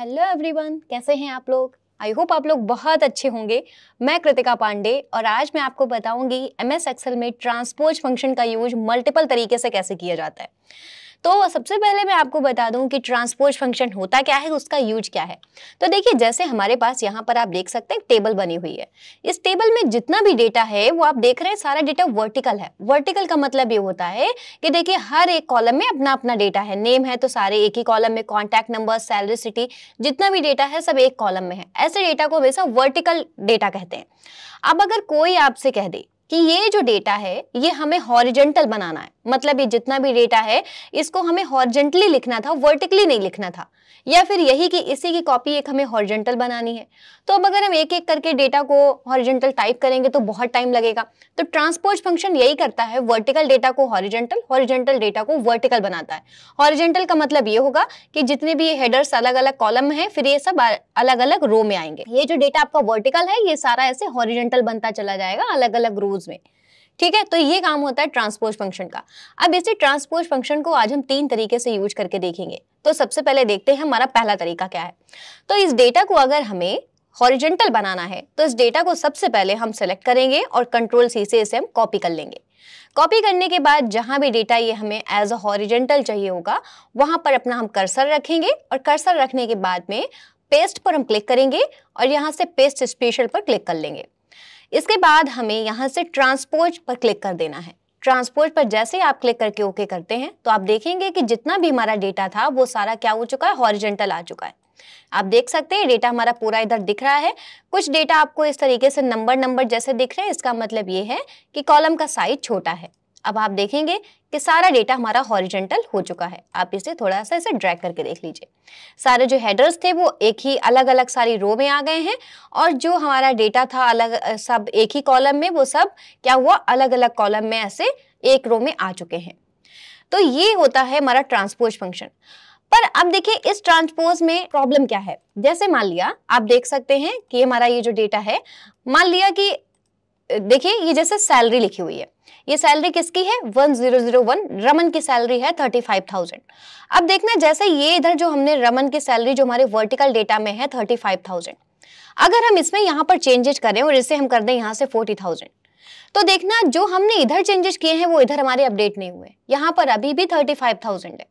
hello everyone कैसे हैं आप लोग आई होप आप लोग बहुत अच्छे होंगे मैं कृतिका पांडे और आज मैं आपको बताऊंगी एम एस एक्सेल में ट्रांसपोज फंक्शन का यूज मल्टीपल तरीके से कैसे किया जाता है तो सबसे पहले मैं आपको बता दूं कि ट्रांसपोज फंक्शन होता क्या है उसका यूज क्या है तो देखिए जैसे हमारे पास यहाँ पर आप देख सकते हैं टेबल बनी हुई है इस टेबल में जितना भी डेटा है वो आप देख रहे हैं सारा डेटा वर्टिकल है वर्टिकल का मतलब ये होता है कि देखिए हर एक कॉलम में अपना अपना डेटा है नेम है तो सारे एक ही कॉलम में कॉन्टैक्ट नंबर सैलरी सिटी जितना भी डेटा है सब एक कॉलम में है ऐसे डेटा को हमेशा वर्टिकल डेटा कहते हैं अब अगर कोई आपसे कह दे कि ये जो डेटा है ये हमें हॉरिजेंटल बनाना है मतलब ये जितना भी डेटा है इसको हमें हॉरिजेंटली लिखना था वर्टिकली नहीं लिखना था या फिर यही कि इसी की कॉपी एक हमें हॉरिजेंटल बनानी है तो अब अगर हम एक एक करके डेटा को हॉरिजेंटल टाइप करेंगे तो बहुत टाइम लगेगा तो ट्रांसपोज फंक्शन यही करता है वर्टिकल डेटा को हॉरिजेंटल हॉरिजेंटल डेटा को वर्टिकल बनाता है हॉरिजेंटल का मतलब ये होगा कि जितने भी ये हेडर्स अलग अलग कॉलम है फिर ये सब अलग अलग रो में आएंगे ये जो डेटा आपका वर्टिकल है ये सारा ऐसे हॉरिजेंटल बनता चला जाएगा अलग अलग रो रूल्स में ठीक है तो ये काम होता है ट्रांसपोज फंक्शन का अब इसे ट्रांसपोज फंक्शन को आज हम तीन तरीके से यूज करके देखेंगे तो सबसे पहले देखते हैं हमारा पहला तरीका क्या है तो इस डेटा को अगर हमें हॉरिजेंटल बनाना है तो इस डेटा को सबसे पहले हम सेलेक्ट करेंगे और कंट्रोल सी से इसे हम कॉपी कर लेंगे कॉपी करने के बाद जहां भी डेटा ये हमें एज अ हॉरिजेंटल चाहिए होगा वहां पर अपना हम कर्सर रखेंगे और कर्सर रखने के बाद में पेस्ट पर हम क्लिक करेंगे और यहां से पेस्ट स्पेशल पर क्लिक कर लेंगे इसके बाद हमें यहाँ से ट्रांसपोर्ट पर क्लिक कर देना है ट्रांसपोर्ट पर जैसे आप क्लिक करके ओके करते हैं तो आप देखेंगे कि जितना भी हमारा डेटा था वो सारा क्या हो चुका है हॉरिजेंटल आ चुका है आप देख सकते हैं डेटा हमारा पूरा इधर दिख रहा है कुछ डेटा आपको इस तरीके से नंबर नंबर जैसे दिख रहे हैं इसका मतलब ये है कि कॉलम का साइज छोटा है अब आप देखेंगे कि सारा डेटा हमारा हॉरिजेंटल हो चुका है आप इसे थोड़ा सा इसे ड्रैग करके देख लीजिए सारे जो हेडर्स थे वो एक ही अलग अलग सारी रो में आ गए हैं और जो हमारा डेटा था अलग सब एक ही कॉलम में वो सब क्या हुआ अलग अलग कॉलम में ऐसे एक रो में आ चुके हैं तो ये होता है हमारा ट्रांसपोज फंक्शन पर अब देखिए इस ट्रांसपोज में प्रॉब्लम क्या है जैसे मान लिया आप देख सकते हैं कि हमारा ये जो डेटा है मान लिया कि देखिए ये जैसे सैलरी लिखी हुई है ये सैलरी किसकी है 1001 रमन की सैलरी है 35,000 अब देखना जैसे ये इधर जो हमने रमन की सैलरी जो हमारे वर्टिकल डेटा में है 35,000 अगर हम इसमें यहाँ पर चेंजेस करें और इसे हम कर दें यहाँ से 40,000 तो देखना जो हमने इधर चेंजेस किए हैं वो इधर हमारे अपडेट नहीं हुए यहाँ पर अभी भी 35,000 है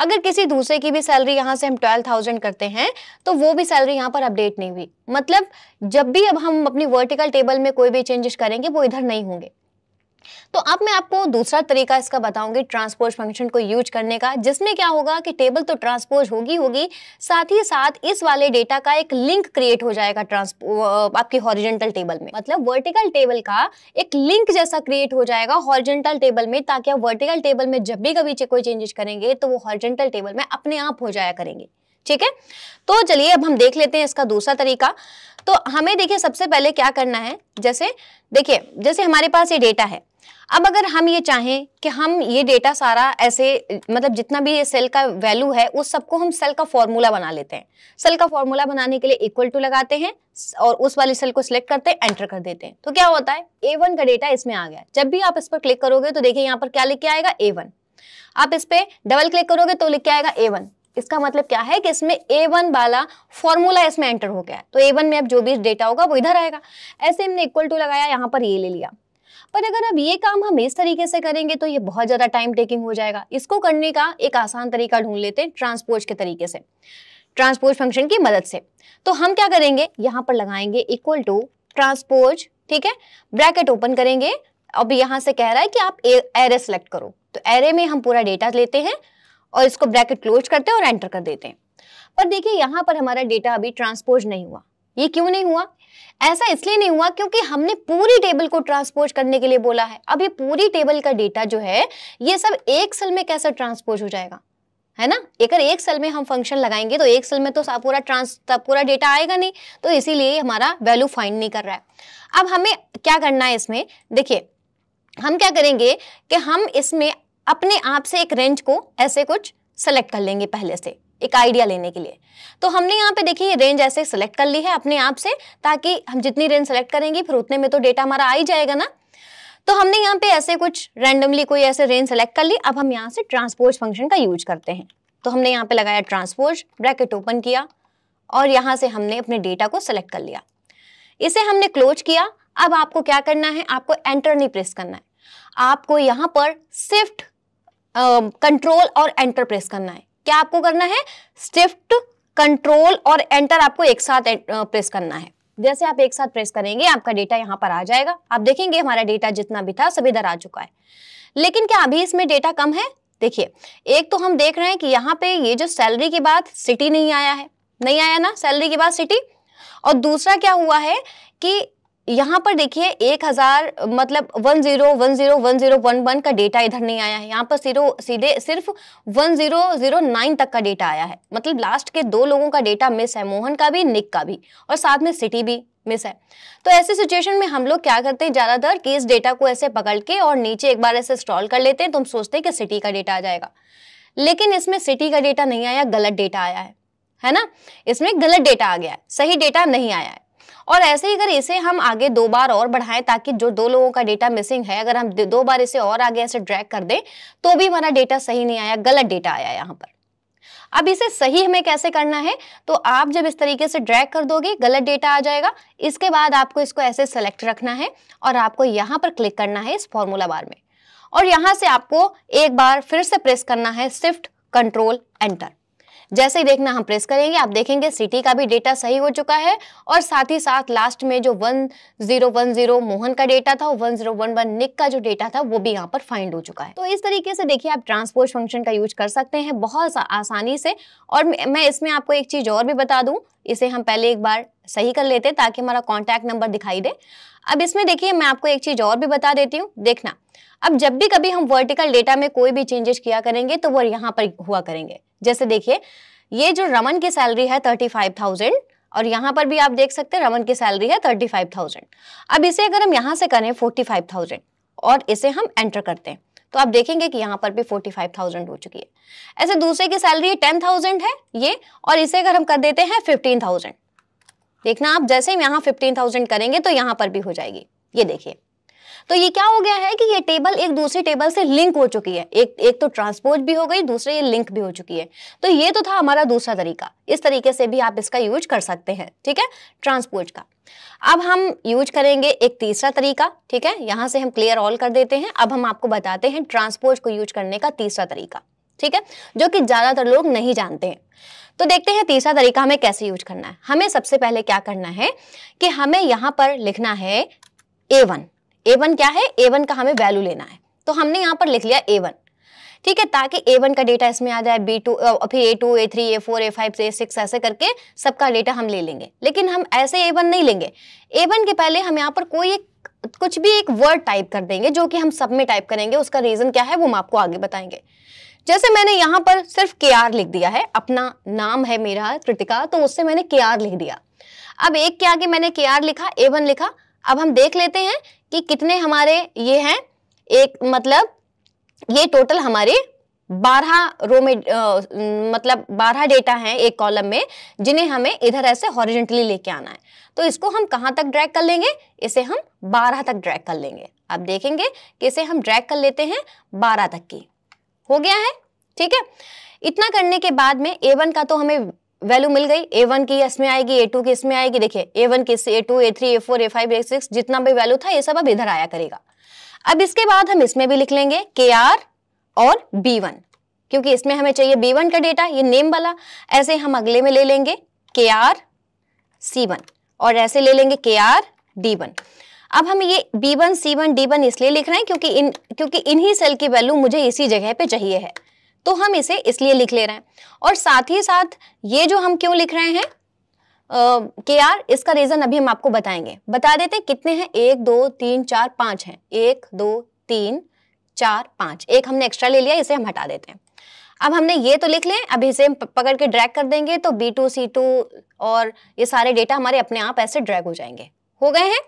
अगर किसी दूसरे की भी सैलरी यहाँ से हम ट्वेल्व थाउजेंड करते हैं तो वो भी सैलरी यहाँ पर अपडेट नहीं हुई मतलब जब भी अब हम अपनी वर्टिकल टेबल में कोई भी चेंजेस करेंगे वो इधर नहीं होंगे तो अब मैं आपको दूसरा तरीका इसका बताऊंगी ट्रांसपोज फंक्शन को यूज करने का जिसमें क्या होगा कि टेबल तो ट्रांसपोज होगी होगी साथ ही साथ इस वाले डेटा का एक लिंक क्रिएट हो जाएगा ट्रांसपो आपकी हॉरिजेंटल टेबल में मतलब वर्टिकल टेबल का एक लिंक जैसा क्रिएट हो जाएगा हॉरिजेंटल टेबल में ताकि आप वर्टिकल टेबल में जब भी कभी कोई चेंजेस करेंगे तो वो हॉरिजेंटल टेबल में अपने आप हो जाया करेंगे ठीक है तो चलिए अब हम देख लेते हैं इसका दूसरा तरीका तो हमें देखिए सबसे पहले क्या करना है जैसे देखिए जैसे हमारे पास ये डेटा है अब अगर हम ये चाहें कि हम ये डेटा सारा ऐसे मतलब जितना भी ये सेल का वैल्यू है उस सबको हम सेल का फॉर्मूला बना लेते हैं सेल का फॉर्मूला बनाने के लिए इक्वल टू लगाते हैं और उस वाली सेल को सिलेक्ट करते हैं एंटर कर देते हैं तो क्या होता है ए वन का डेटा इसमें आ गया जब भी आप इस पर क्लिक करोगे तो देखिए यहाँ पर क्या लिख के आएगा ए वन आप इस पर डबल क्लिक करोगे तो लिख के आएगा ए वन इसका मतलब क्या है कि इसमें ए वन वाला फॉर्मूला इसमें एंटर हो गया है तो ए वन में अब जो भी डेटा होगा वो इधर आएगा ऐसे हमने इक्वल टू लगाया यहाँ पर ये ले लिया पर अगर अब ये काम हम इस तरीके से करेंगे तो ये बहुत ज़्यादा टाइम टेकिंग हो जाएगा इसको करने का एक आसान तरीका ढूंढ लेते हैं ट्रांसपोर्ट के तरीके से ट्रांसपोर्ट फंक्शन की मदद से तो हम क्या करेंगे यहाँ पर लगाएंगे इक्वल टू ट्रांसपोर्ट ठीक है ब्रैकेट ओपन करेंगे अब यहां से कह रहा है कि आप एरे सेलेक्ट करो तो एरे में हम पूरा डेटा लेते हैं और इसको ब्रैकेट क्लोज करते हैं और एंटर कर देते हैं पर देखिए यहाँ पर हमारा डेटा अभी ट्रांसपोज नहीं हुआ ये क्यों नहीं हुआ ऐसा इसलिए नहीं हुआ क्योंकि हमने पूरी टेबल को ट्रांसपोज करने के लिए बोला है अब ये पूरी टेबल का डेटा जो है ये सब एक सेल में कैसा ट्रांसपोज हो जाएगा है ना अगर एक सेल में हम फंक्शन लगाएंगे तो एक सेल में तो पूरा ट्रांस पूरा डेटा आएगा नहीं तो इसीलिए हमारा वैल्यू फाइंड नहीं कर रहा है अब हमें क्या करना है इसमें देखिए हम क्या करेंगे कि हम इसमें अपने आप से एक रेंज को ऐसे कुछ सेलेक्ट कर लेंगे पहले से एक आइडिया लेने के लिए तो हमने यहाँ पे देखिए रेंज ऐसे सेलेक्ट कर ली है अपने आप से ताकि हम जितनी रेंज सेलेक्ट करेंगे फिर उतने में तो डेटा हमारा आ ही जाएगा ना तो हमने यहाँ पे ऐसे कुछ रैंडमली कोई ऐसे रेंज सेलेक्ट कर ली अब हम यहाँ से ट्रांसपोज फंक्शन का यूज करते हैं तो हमने यहाँ पे लगाया ट्रांसपोज ब्रैकेट ओपन किया और यहाँ से हमने अपने डेटा को सेलेक्ट कर लिया इसे हमने क्लोज किया अब आपको क्या करना है आपको एंटर नहीं प्रेस करना है आपको यहाँ पर शिफ्ट कंट्रोल और एंटर प्रेस करना है क्या आपको करना है स्टिफ्ट कंट्रोल और एंटर आपको एक साथ प्रेस करना है जैसे आप एक साथ प्रेस करेंगे आपका डेटा यहाँ पर आ जाएगा आप देखेंगे हमारा डेटा जितना भी था सब इधर आ चुका है लेकिन क्या अभी इसमें डेटा कम है देखिए एक तो हम देख रहे हैं कि यहाँ पे ये जो सैलरी के बाद सिटी नहीं आया है नहीं आया ना सैलरी के बाद सिटी और दूसरा क्या हुआ है कि यहाँ पर देखिए एक हजार मतलब one zero one zero one zero one one का डेटा इधर नहीं आया है यहाँ पर सीरो सीधे सिर्फ वन जीरो जीरो नाइन तक का डेटा आया है मतलब लास्ट के दो लोगों का डेटा मिस है मोहन का भी निक का भी और साथ में सिटी भी मिस है तो ऐसे सिचुएशन में हम लोग क्या करते हैं ज़्यादातर कि इस डेटा को ऐसे पकड़ के और नीचे एक बार ऐसे स्टॉल कर लेते हैं तो हम सोचते हैं कि सिटी का डेटा आ जाएगा लेकिन इसमें सिटी का डेटा नहीं आया गलत डेटा आया है है ना इसमें गलत डेटा आ गया है सही डेटा नहीं आया है और ऐसे ही अगर इसे हम आगे दो बार और बढ़ाएं ताकि जो दो लोगों का डेटा मिसिंग है अगर हम दो बार इसे और आगे ऐसे ड्रैग कर दें तो भी हमारा डेटा सही नहीं आया गलत डेटा आया यहाँ पर अब इसे सही हमें कैसे करना है तो आप जब इस तरीके से ड्रैग कर दोगे गलत डेटा आ जाएगा इसके बाद आपको इसको ऐसे सेलेक्ट रखना है और आपको यहाँ पर क्लिक करना है इस फॉर्मूला बार में और यहाँ से आपको एक बार फिर से प्रेस करना है शिफ्ट कंट्रोल एंटर जैसे ही देखना हम प्रेस करेंगे आप देखेंगे सिटी का भी डेटा सही हो चुका है और साथ ही साथ लास्ट में जो 1010 मोहन का डेटा था 1011 निक का जो डेटा था वो भी यहाँ पर फाइंड हो चुका है तो इस तरीके से देखिए आप ट्रांसपोर्ट फंक्शन का यूज कर सकते हैं बहुत आसानी से और मैं इसमें आपको एक चीज़ और भी बता दूँ इसे हम पहले एक बार सही कर लेते ताकि हमारा कॉन्टैक्ट नंबर दिखाई दे अब इसमें देखिए मैं आपको एक चीज़ और भी बता देती हूँ देखना अब जब भी कभी हम वर्टिकल डेटा में कोई भी चेंजेस किया करेंगे तो वो यहाँ पर हुआ करेंगे जैसे देखिए ये जो रमन की सैलरी है थर्टी फाइव थाउजेंड और यहाँ पर भी आप देख सकते हैं रमन की सैलरी है थर्टी फाइव थाउजेंड अब इसे अगर हम यहाँ से करें फोर्टी फाइव थाउजेंड और इसे हम एंटर करते हैं तो आप देखेंगे कि यहाँ पर भी फोर्टी फाइव थाउजेंड हो चुकी है ऐसे दूसरे की सैलरी टेन थाउजेंड है ये और इसे अगर हम कर देते हैं फिफ्टीन थाउजेंड देखना आप जैसे ही यहाँ फिफ्टीन थाउजेंड करेंगे तो यहाँ पर भी हो जाएगी ये देखिए तो ये क्या हो गया है कि ये टेबल एक दूसरी टेबल से लिंक हो चुकी है एक एक तो ट्रांसपोज भी हो गई दूसरे ये लिंक भी हो चुकी है तो ये तो था हमारा दूसरा तरीका इस तरीके से भी आप इसका यूज कर सकते हैं ठीक है ट्रांसपोज का अब हम यूज करेंगे एक तीसरा तरीका ठीक है यहां से हम क्लियर ऑल कर देते हैं अब हम आपको बताते हैं ट्रांसपोज को यूज करने का तीसरा तरीका ठीक है जो कि ज़्यादातर लोग नहीं जानते हैं तो देखते हैं तीसरा तरीका हमें कैसे यूज करना है हमें सबसे पहले क्या करना है कि हमें यहां पर लिखना है ए वन ए वन क्या है ए वन का हमें वैल्यू लेना है तो हमने यहां पर लिख लिया ए वन ठीक है ताकि ए वन का डेटा इसमें आ जाए बी टू फिर A two A three A four A five A six ऐसे करके सबका डेटा हम ले लेंगे लेकिन हम ऐसे ए वन नहीं लेंगे ए वन के पहले हम यहाँ पर कोई एक कुछ भी एक वर्ड टाइप कर देंगे जो कि हम सब में टाइप करेंगे उसका रीज़न क्या है वो हम आपको आगे बताएंगे जैसे मैंने यहाँ पर सिर्फ के आर लिख दिया है अपना नाम है मेरा कृतिका तो उससे मैंने के आर लिख दिया अब एक के आगे मैंने के आर लिखा ए वन लिखा अब हम देख लेते हैं कि कितने हमारे ये हैं एक मतलब ये टोटल हमारे बारह रो में आ, मतलब बारह डेटा हैं एक कॉलम में जिन्हें हमें इधर ऐसे हॉरिजेंटली लेके आना है तो इसको हम कहाँ तक ड्रैग कर लेंगे इसे हम बारह तक ड्रैग कर लेंगे अब देखेंगे कि इसे हम ड्रैग कर लेते हैं बारह तक की हो गया है ठीक है इतना करने के बाद में ए वन का तो हमें वैल्यू मिल गई ए वन की इसमें आएगी ए टू की इसमें आएगी देखिए ए वन की A two A three A four A five A six जितना भी वैल्यू था ये सब अब इधर आया करेगा अब इसके बाद हम इसमें भी लिख लेंगे के आर और बी वन क्योंकि इसमें हमें चाहिए बी वन का डेटा ये नेम वाला ऐसे हम अगले में ले लेंगे के आर सी वन और ऐसे ले लेंगे के आर डी वन अब हम ये बी C1, सी डी इसलिए लिख रहे हैं क्योंकि इन क्योंकि इन्हीं सेल की वैल्यू मुझे इसी जगह पे चाहिए है तो हम इसे इसलिए लिख ले रहे हैं और साथ ही साथ ये जो हम क्यों लिख रहे हैं के आर इसका रीजन अभी हम आपको बताएंगे बता देते कितने हैं एक दो तीन चार पाँच हैं एक दो तीन चार पाँच एक हमने एक्स्ट्रा ले लिया इसे हम हटा देते हैं अब हमने ये तो लिख लें अभी इसे पकड़ के ड्रैग कर देंगे तो बी टू सी टू और ये सारे डेटा हमारे अपने आप ऐसे ड्रैग हो जाएंगे हो गए हैं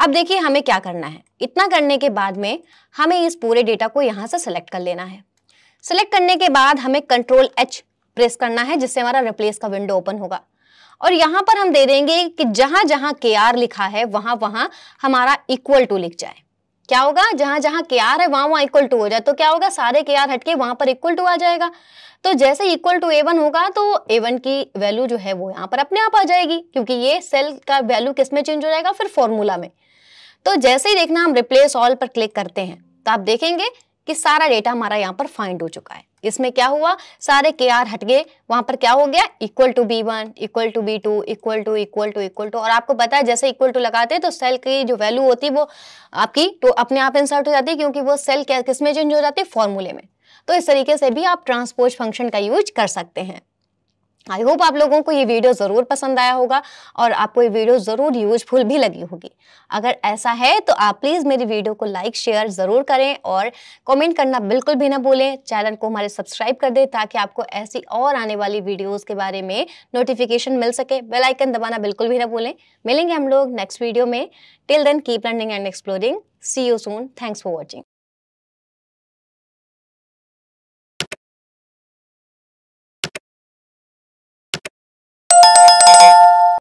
अब देखिए हमें क्या करना है इतना करने के बाद में हमें इस पूरे डेटा को यहाँ से सिलेक्ट कर लेना है सिलेक्ट करने के बाद हमें कंट्रोल एच प्रेस करना है जिससे हमारा रिप्लेस का विंडो ओपन होगा और यहाँ पर हम दे देंगे कि जहाँ जहाँ के आर लिखा है वहाँ वहाँ हमारा इक्वल टू लिख जाए क्या होगा जहाँ जहाँ के आर है वहाँ वहाँ इक्वल टू हो जाए तो क्या होगा सारे के आर हटके वहाँ पर इक्वल टू आ जाएगा तो जैसे इक्वल टू ए होगा तो ए की वैल्यू जो है वो यहाँ पर अपने आप आ जाएगी क्योंकि ये सेल का वैल्यू किस में चेंज हो जाएगा फिर फॉर्मूला में तो जैसे ही देखना हम रिप्लेस ऑल पर क्लिक करते हैं तो आप देखेंगे कि सारा डेटा हमारा यहाँ पर फाइंड हो चुका है इसमें क्या हुआ सारे के आर हट गए वहां पर क्या हो गया equal to B one equal to B two equal to equal to equal to और आपको पता है जैसे इक्वल टू लगाते हैं तो सेल की जो वैल्यू होती है वो आपकी तो अपने आप इंसर्ट हो जाती है क्योंकि वो सेल किस में चेंज हो जाती है फॉर्मूले में तो इस तरीके से भी आप ट्रांसपोज फंक्शन का यूज कर सकते हैं आई होप आप लोगों को ये वीडियो ज़रूर पसंद आया होगा और आपको ये वीडियो ज़रूर यूजफुल भी लगी होगी अगर ऐसा है तो आप प्लीज़ मेरी वीडियो को लाइक शेयर ज़रूर करें और कमेंट करना बिल्कुल भी ना भूलें चैनल को हमारे सब्सक्राइब कर दें ताकि आपको ऐसी और आने वाली वीडियोज़ के बारे में नोटिफिकेशन मिल सके बेलाइकन दबाना बिल्कुल भी ना भूलें मिलेंगे हम लोग नेक्स्ट वीडियो में till then keep learning and exploring see you soon thanks for watching